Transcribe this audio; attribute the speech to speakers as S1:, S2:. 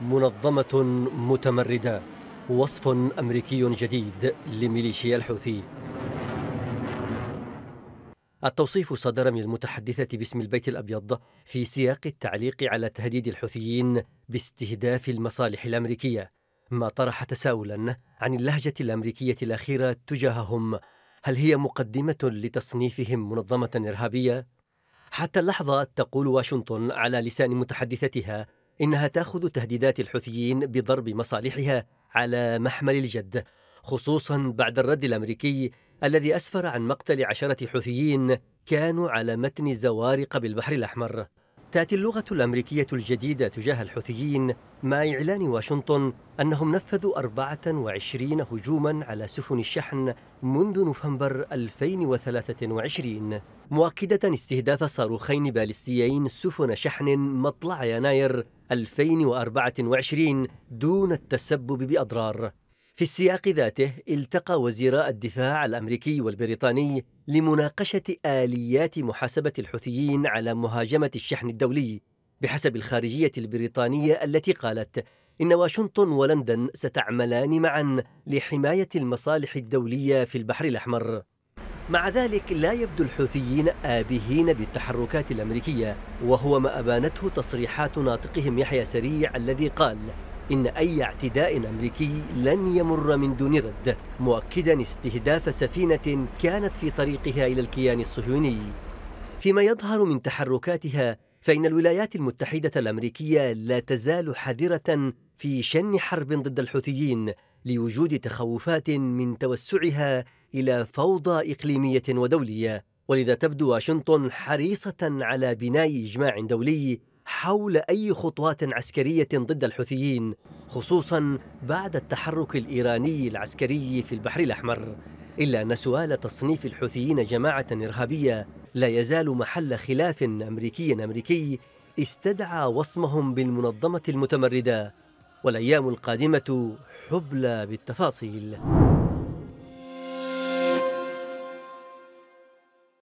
S1: منظمة متمردة وصف أمريكي جديد لميليشيا الحوثي التوصيف صدر من المتحدثة باسم البيت الأبيض في سياق التعليق على تهديد الحوثيين باستهداف المصالح الأمريكية ما طرح تساؤلا عن اللهجة الأمريكية الأخيرة تجاههم هل هي مقدمة لتصنيفهم منظمة إرهابية؟ حتى اللحظة تقول واشنطن على لسان متحدثتها إنها تأخذ تهديدات الحوثيين بضرب مصالحها على محمل الجد خصوصا بعد الرد الأمريكي الذي أسفر عن مقتل عشرة حوثيين كانوا على متن زوارق بالبحر الأحمر تأتي اللغة الأمريكية الجديدة تجاه الحوثيين مع إعلان واشنطن أنهم نفذوا 24 هجوما على سفن الشحن منذ نوفمبر 2023 مؤكدة استهداف صاروخين باليستيين سفن شحن مطلع يناير 2024 دون التسبب بأضرار في السياق ذاته التقى وزيراء الدفاع الامريكي والبريطاني لمناقشه اليات محاسبه الحوثيين على مهاجمه الشحن الدولي بحسب الخارجيه البريطانيه التي قالت ان واشنطن ولندن ستعملان معا لحمايه المصالح الدوليه في البحر الاحمر مع ذلك لا يبدو الحوثيين آبهين بالتحركات الأمريكية وهو ما أبانته تصريحات ناطقهم يحيى سريع الذي قال إن أي اعتداء أمريكي لن يمر من دون رد مؤكدا استهداف سفينة كانت في طريقها إلى الكيان الصهيوني فيما يظهر من تحركاتها فإن الولايات المتحدة الأمريكية لا تزال حذرة في شن حرب ضد الحوثيين لوجود تخوفات من توسعها إلى فوضى إقليمية ودولية ولذا تبدو واشنطن حريصة على بناء إجماع دولي حول أي خطوات عسكرية ضد الحوثيين خصوصا بعد التحرك الإيراني العسكري في البحر الأحمر إلا أن سؤال تصنيف الحوثيين جماعة إرهابية لا يزال محل خلاف أمريكي أمريكي استدعى وصمهم بالمنظمة المتمردة والأيام القادمة حبلى بالتفاصيل